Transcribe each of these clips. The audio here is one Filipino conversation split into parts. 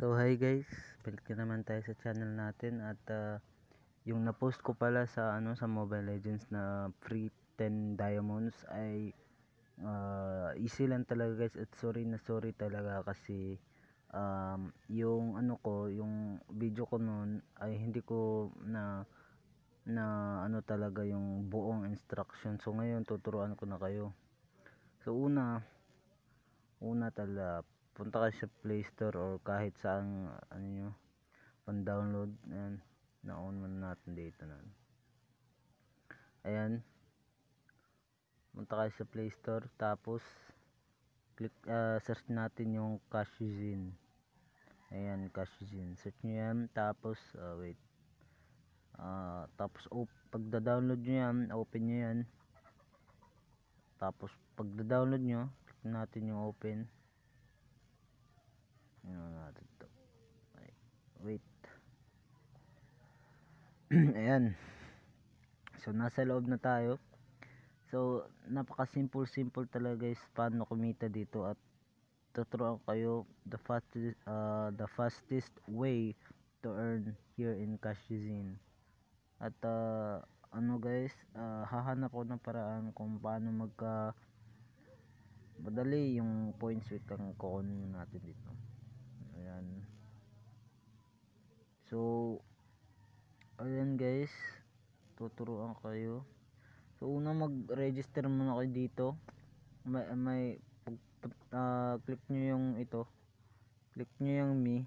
So hi guys, balik naman tayo sa channel natin at uh, yung na-post ko pala sa ano sa Mobile Legends na free 10 diamonds ay uh, easy lang talaga guys at sorry na sorry talaga kasi um, yung ano ko, yung video ko noon ay hindi ko na na ano talaga yung buong instruction. So ngayon tuturuan ko na kayo. So una una tala punta ka sa Play Store or kahit saan ano nyo pan-download ayan na-on muna natin dito na ayan punta ka sa Play Store tapos click uh, search natin yung Cashzin ayan Cashzin search nyo yan tapos uh, wait uh, tapos op pagda-download nyo yan open nyo yan tapos pagda-download nyo click natin yung open Ayan natin to. Ay, wait. Ayan. So, nasa loob na tayo. So, napaka-simple-simple talaga guys paano kumita dito at tuturuan kayo the fastest, uh, the fastest way to earn here in Cashizin. At uh, ano guys, uh, hahanap ko ng paraan kung paano magka madali yung points with ang coin natin dito ayan so ayan guys tuturuan kayo so una mag register muna kayo dito may, may pag, uh, click nyo yung ito click nyo yung me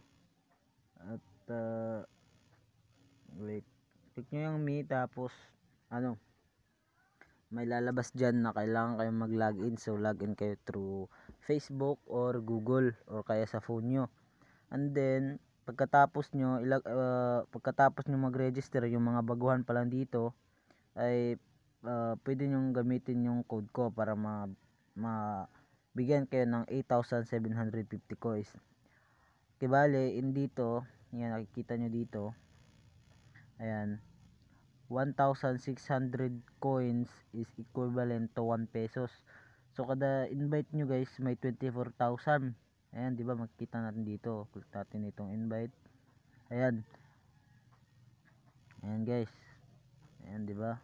at uh, wait click nyo yung me tapos ano may lalabas dyan na kailangan kayong mag login so login kayo through Facebook or Google or kaya sa phone nyo and then pagkatapos nyo ilag, uh, pagkatapos nyo mag-register yung mga baguhan pa lang dito ay uh, pwede nyo gamitin yung code ko para ma mabigyan kayo ng 8,750 coins kibale in dito yan nakikita nyo dito ayan 1,600 coins is equivalent to 1 pesos so kada invite nyo guys may 24,000 ayan di ba makikita natin dito click natin itong invite ayan ayan guys ayan di ba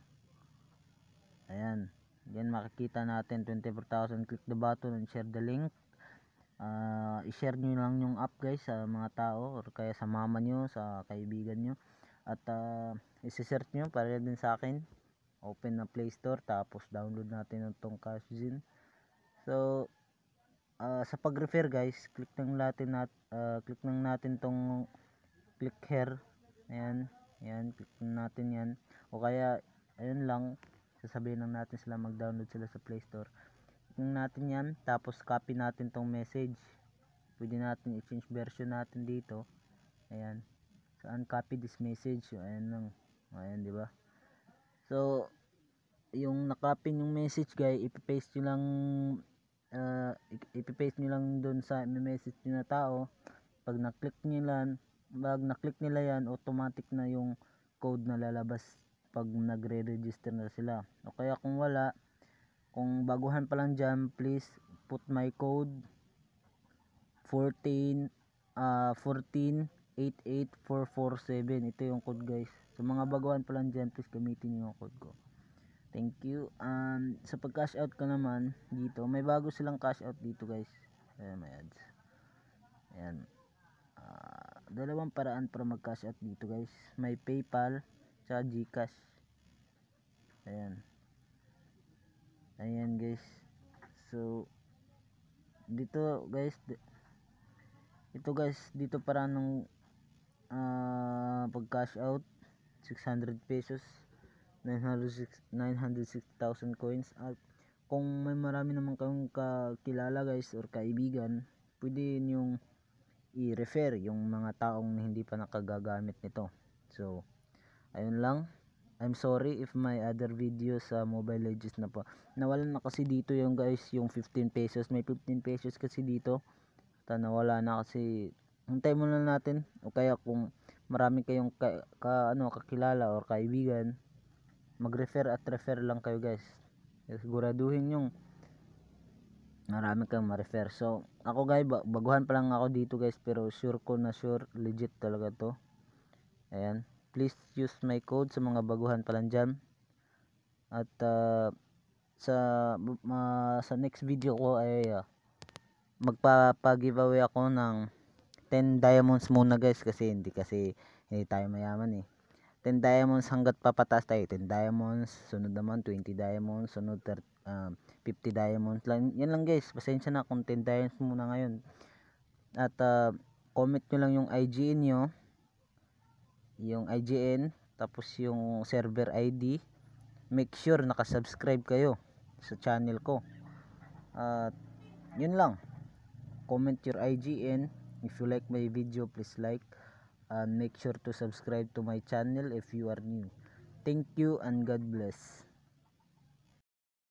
ayan again makikita natin 24,000 click the button and share the link uh, i-share nyo lang yung app guys sa mga tao or kaya sa mama nyo sa kaibigan nyo at uh, isi-search nyo para din sa akin open na play store tapos download natin itong cash zin so Ah, sa pag-refer guys, click lang natin nat uh, click lang natin tong click here. Ayan, ayan, click natin 'yan. O kaya ayun lang, sasabihin lang natin sila mag-download sila sa Play Store. Click natin 'yan, tapos copy natin tong message. Pwede natin i-change version natin dito. Ayan. So uncopy this message. Ayan lang. Ayan, 'di ba? So yung nakapin yung message guys, ipi-paste nyo lang uh, ipipaste nyo lang doon sa message nyo na tao pag na-click nyo pag na-click nila yan automatic na yung code na lalabas pag nagre-register na sila o kaya kung wala kung baguhan pa lang dyan please put my code 14 uh, 14 88447 ito yung code guys sa so, mga baguhan pa lang dyan please gamitin yung code ko Thank you. Um, sa pag-cash out ko naman dito, may bago silang cash out dito guys. Ayan, may ads. Ayan. Uh, dalawang paraan para mag-cash out dito guys. May PayPal, sa Gcash. Ayan. Ayan guys. So, dito guys, ito guys, dito para nung uh, pag-cash out, 600 pesos. 906,000 coins at kung may marami naman kayong kakilala guys or kaibigan pwede niyong i-refer yung mga taong hindi pa nakagagamit nito so ayun lang I'm sorry if my other video sa Mobile Legends na pa. Nawalan na kasi dito yung guys, yung 15 pesos. May 15 pesos kasi dito. Ta nawala na kasi hintay muna natin o kaya kung marami kayong ka, ka ano kakilala or kaibigan mag refer at refer lang kayo guys siguraduhin yung marami kang ma-refer so ako guys baguhan pa lang ako dito guys pero sure ko na sure legit talaga to ayan please use my code sa mga baguhan pa lang dyan at uh, sa uh, sa next video ko ay uh, magpapag-giveaway ako ng 10 diamonds muna guys kasi hindi kasi hindi tayo mayaman eh 10 diamonds hanggat papataas tayo 10 diamonds sunod naman 20 diamonds sunod 30, 50 ah, diamonds lang yan lang guys pasensya na kung 10 diamonds muna ngayon at uh, comment nyo lang yung IGN nyo yung IGN tapos yung server ID make sure nakasubscribe kayo sa channel ko at uh, yun lang comment your IGN if you like my video please like and make sure to subscribe to my channel if you are new thank you and god bless